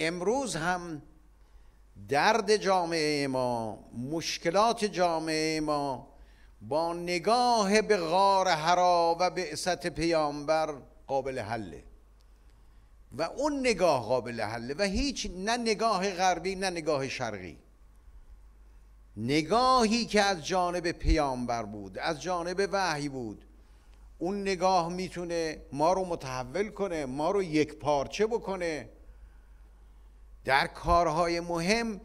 امروز هم درد جامعه ما مشکلات جامعه ما با نگاه به غار حرا و به پیامبر قابل حله و اون نگاه قابل حله و هیچ نه نگاه غربی نه نگاه شرقی نگاهی که از جانب پیامبر بود از جانب وحی بود اون نگاه میتونه ما رو متحول کنه ما رو یک پارچه بکنه در کارهای مهم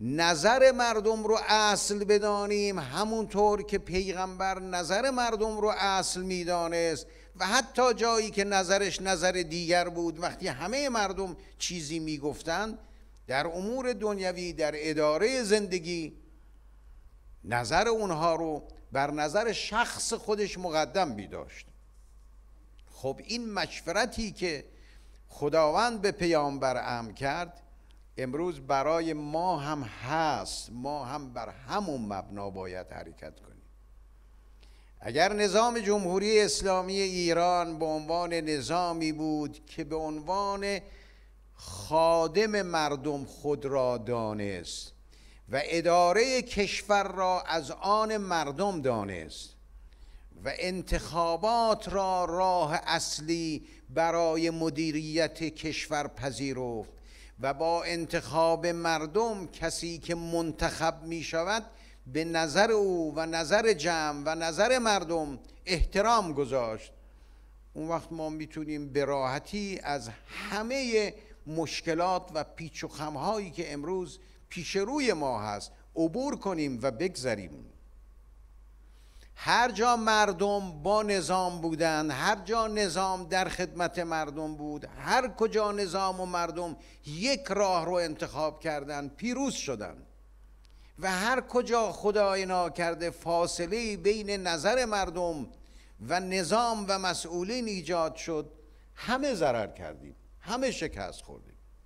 نظر مردم رو اصل بدانیم همونطور که پیغمبر نظر مردم رو اصل میدانست و حتی جایی که نظرش نظر دیگر بود وقتی همه مردم چیزی میگفتند در امور دنیوی در اداره زندگی نظر اونها رو بر نظر شخص خودش مقدم میداشت خب این مشورتی که خداوند به پیامبر امر کرد امروز برای ما هم هست ما هم بر همون مبنا باید حرکت کنیم اگر نظام جمهوری اسلامی ایران به عنوان نظامی بود که به عنوان خادم مردم خود را دانست و اداره کشور را از آن مردم دانست و انتخابات را راه اصلی برای مدیریت کشور پذیرفت و با انتخاب مردم کسی که منتخب می شود به نظر او و نظر جمع و نظر مردم احترام گذاشت اون وقت ما میتونیم به راحتی از همه مشکلات و پیچ و خمهایی که امروز پیش روی ما هست عبور کنیم و بگذریم هر جا مردم با نظام بودند هر جا نظام در خدمت مردم بود هر کجا نظام و مردم یک راه رو انتخاب کردند پیروز شدند و هر کجا خدای ناکرده فاصله بین نظر مردم و نظام و مسئولین ایجاد شد همه ضرر کردیم همه شکست خوردیم